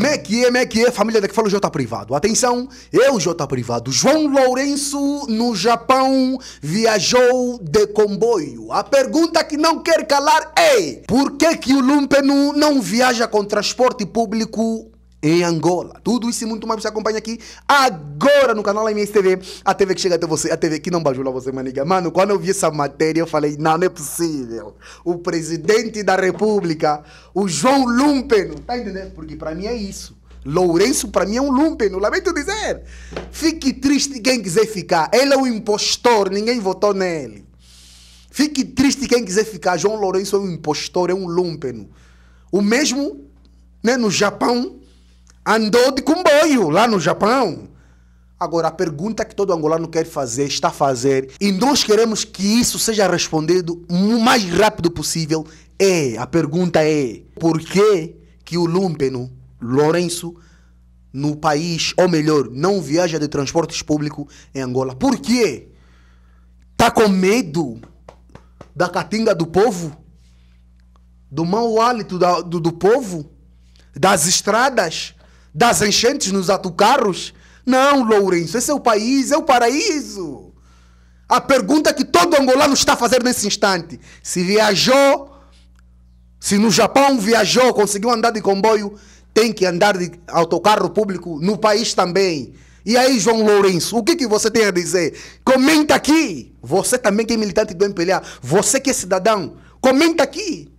Mequie, Mequie, família daqui fala o J Privado. Atenção, eu, J Privado, João Lourenço, no Japão, viajou de comboio. A pergunta que não quer calar é: por que, que o Lumpeno não viaja com transporte público em Angola. Tudo isso e muito mais você acompanha aqui agora no canal MSTV, a TV que chega até você, a TV que não bajula você, maniga. Mano, quando eu vi essa matéria, eu falei, não, não é possível. O presidente da república, o João Lumpeno, tá entendendo? Porque para mim é isso. Lourenço para mim é um lumpen, lamento dizer. Fique triste quem quiser ficar. Ele é um impostor, ninguém votou nele. Fique triste quem quiser ficar. João Lourenço é um impostor, é um lumpen. O mesmo né, no Japão andou de comboio lá no Japão. Agora, a pergunta que todo angolano quer fazer, está a fazer, e nós queremos que isso seja respondido o mais rápido possível, é, a pergunta é, por que que o Lumpeno Lourenço no país, ou melhor, não viaja de transportes públicos em Angola? Por quê? Está com medo da catinga do povo? Do mau hálito da, do, do povo? Das estradas? das enchentes nos autocarros? Não, Lourenço, esse é o país, é o paraíso. A pergunta que todo angolano está fazendo nesse instante: se viajou, se no Japão viajou, conseguiu andar de comboio, tem que andar de autocarro público no país também. E aí, João Lourenço, o que, que você tem a dizer? Comenta aqui. Você também que é militante do MPLA, você que é cidadão, comenta aqui.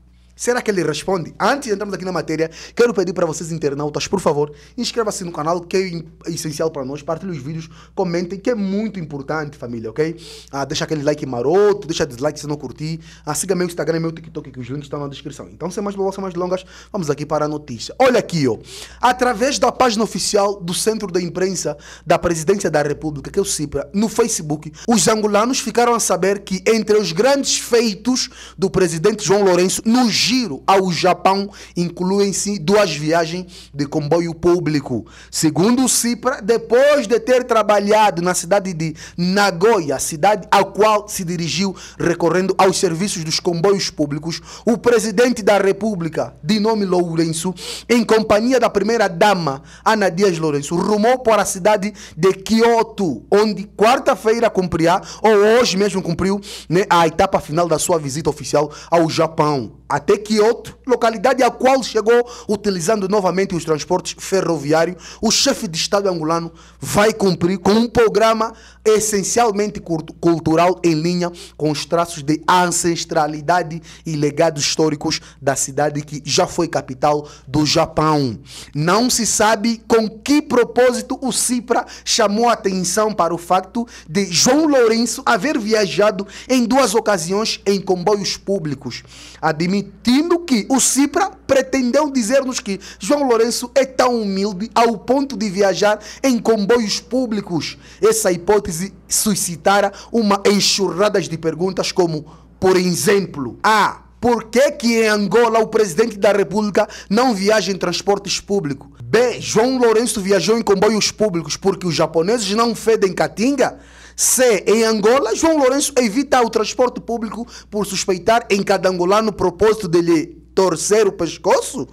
Será que ele responde? Antes de entrarmos aqui na matéria, quero pedir para vocês internautas, por favor, inscreva-se no canal, que é, é essencial para nós, partilhe os vídeos, comentem, que é muito importante, família, ok? Ah, deixa aquele like maroto, deixa dislike se não curtir, ah, siga meu Instagram e meu TikTok, que os links estão na descrição. Então, sem mais delongas, sem mais longas, vamos aqui para a notícia. Olha aqui, ó, através da página oficial do Centro da Imprensa da Presidência da República, que é o CIPRA, no Facebook, os angolanos ficaram a saber que entre os grandes feitos do presidente João Lourenço, nos giro ao Japão incluem-se duas viagens de comboio público. Segundo o CIPRA, depois de ter trabalhado na cidade de Nagoya, cidade a qual se dirigiu recorrendo aos serviços dos comboios públicos, o presidente da República, de nome Lourenço, em companhia da primeira-dama, Ana Dias Lourenço, rumou para a cidade de Kyoto, onde quarta-feira cumpriu ou hoje mesmo cumpriu, né, a etapa final da sua visita oficial ao Japão. Até outro localidade a qual chegou utilizando novamente os transportes ferroviários, o chefe de Estado angolano vai cumprir com um programa essencialmente cultural em linha com os traços de ancestralidade e legados históricos da cidade que já foi capital do Japão. Não se sabe com que propósito o CIPRA chamou atenção para o facto de João Lourenço haver viajado em duas ocasiões em comboios públicos, admitindo que o Cipra pretendeu dizer-nos que João Lourenço é tão humilde ao ponto de viajar em comboios públicos. Essa hipótese suscitara uma enxurrada de perguntas como, por exemplo, a por que, que em Angola o presidente da República não viaja em transportes públicos? B. João Lourenço viajou em comboios públicos porque os japoneses não fedem catinga? C. Em Angola, João Lourenço evita o transporte público por suspeitar em cada angolano o propósito de lhe torcer o pescoço?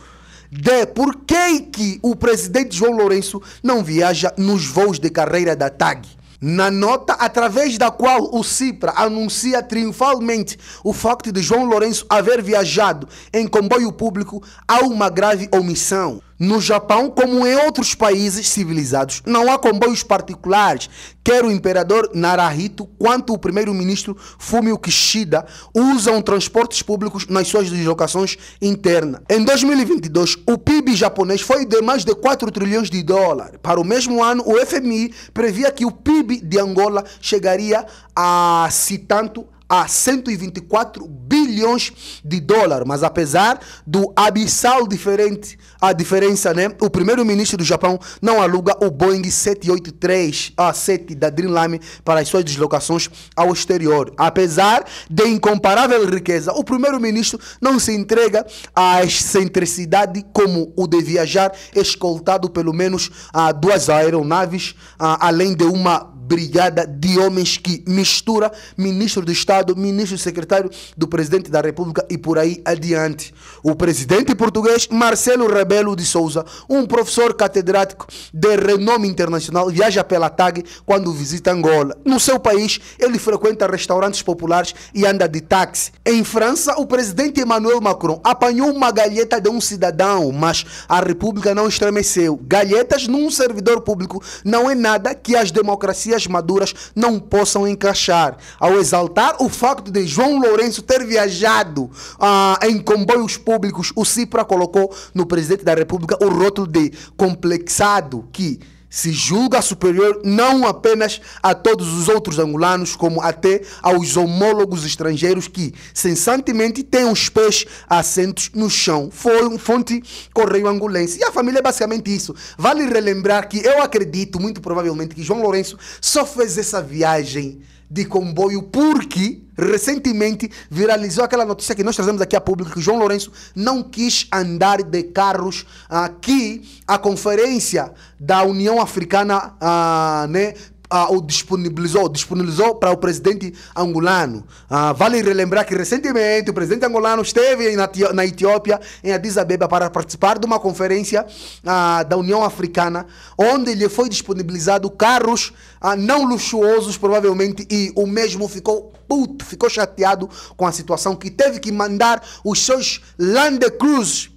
De por que, que o presidente João Lourenço não viaja nos voos de carreira da TAG? Na nota através da qual o CIPRA anuncia triunfalmente o facto de João Lourenço haver viajado em comboio público, há uma grave omissão. No Japão, como em outros países civilizados, não há comboios particulares. Quer o imperador Narahito quanto o primeiro-ministro Fumio Kishida usam transportes públicos nas suas deslocações internas. Em 2022, o PIB japonês foi de mais de 4 trilhões de dólares. Para o mesmo ano, o FMI previa que o PIB de Angola chegaria a, se tanto, a 124 bilhões de dólares. Mas apesar do abissal diferente, a diferença, né? O primeiro-ministro do Japão não aluga o Boeing 783 A7 da Dreamliner para as suas deslocações ao exterior. Apesar de incomparável riqueza, o primeiro-ministro não se entrega à excentricidade como o de viajar escoltado pelo menos a duas aeronaves, a, além de uma brigada de homens que mistura ministro do Estado Estado, ministro secretário do presidente da República e por aí adiante. O presidente português Marcelo Rebelo de Souza, um professor catedrático de renome internacional, viaja pela TAG quando visita Angola. No seu país, ele frequenta restaurantes populares e anda de táxi. Em França, o presidente Emmanuel Macron apanhou uma galheta de um cidadão, mas a República não estremeceu. Galhetas num servidor público não é nada que as democracias maduras não possam encaixar. Ao exaltar o o facto de João Lourenço ter viajado ah, em comboios públicos, o CIPRA colocou no presidente da República o rótulo de complexado que se julga superior não apenas a todos os outros angolanos, como até aos homólogos estrangeiros que, sensantemente, têm os pés assentos no chão. Foi um fonte Correio Angolense. E a família é basicamente isso. Vale relembrar que eu acredito, muito provavelmente, que João Lourenço só fez essa viagem de comboio, porque recentemente viralizou aquela notícia que nós trazemos aqui a público que João Lourenço não quis andar de carros aqui a conferência da União Africana ah, né, ah, o disponibilizou, disponibilizou para o presidente angolano. Ah, vale relembrar que recentemente o presidente angolano esteve na, na Etiópia, em Addis Abeba, para participar de uma conferência ah, da União Africana, onde lhe foi disponibilizado carros ah, não luxuosos, provavelmente, e o mesmo ficou puto, ficou chateado com a situação que teve que mandar os seus Land Cruise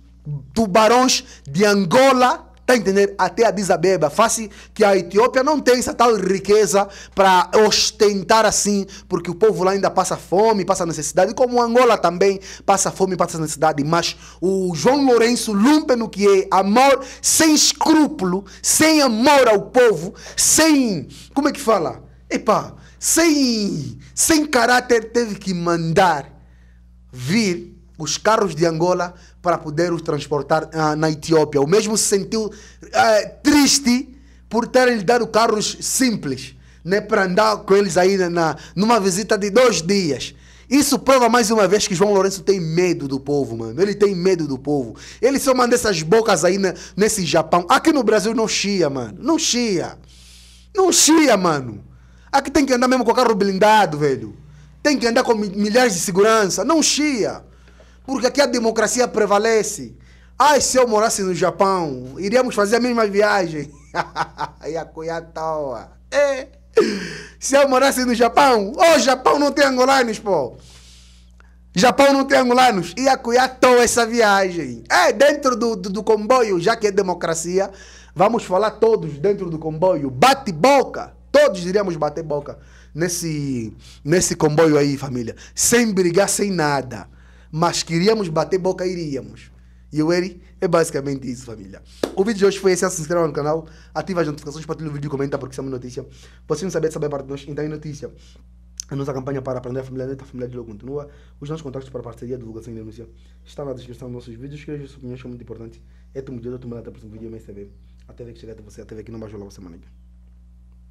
tubarões de Angola Tá entendendo? Até a Abeba, face que a Etiópia não tem essa tal riqueza para ostentar assim, porque o povo lá ainda passa fome, passa necessidade, como Angola também passa fome, passa necessidade. Mas o João Lourenço lumpe no que é amor sem escrúpulo, sem amor ao povo, sem. Como é que fala? Epa, sem, sem caráter, teve que mandar vir os carros de Angola para poder os transportar ah, na Etiópia. O mesmo se sentiu ah, triste por terem lhe dado carros simples, né, para andar com eles aí na, numa visita de dois dias. Isso prova mais uma vez que João Lourenço tem medo do povo, mano. Ele tem medo do povo. Ele só manda essas bocas aí na, nesse Japão. Aqui no Brasil não chia, mano. Não chia. Não chia, mano. Aqui tem que andar mesmo com carro blindado, velho. Tem que andar com milhares de segurança. Não chia. Porque aqui a democracia prevalece. Ai, se eu morasse no Japão, iríamos fazer a mesma viagem. Yakoyatawa. é. Se eu morasse no Japão, oh, Japão não tem angolanos, pô. Japão não tem angolanos. Yakuyatawa essa viagem. É, dentro do, do, do comboio, já que é democracia, vamos falar todos dentro do comboio. Bate boca. Todos iríamos bater boca nesse, nesse comboio aí, família. Sem brigar, sem nada mas queríamos bater boca, iríamos. E o Eri é basicamente isso, família. O vídeo de hoje foi esse. Se inscreva no canal, ativa as notificações, partilha o vídeo, comenta porque isso é uma notícia. Você não sabia saber parte de nós, então é notícia. A nossa campanha para aprender a família neta, tá, a família de logo continua. Os nossos contatos para parceria, divulgação e denúncia estão na descrição dos nossos vídeos. Que as suas opiniões são é muito importantes. É tu me deu, tu até o próximo vídeo, mas também. Até ver que chega até você, até ver que não logo jogar você, é maneira.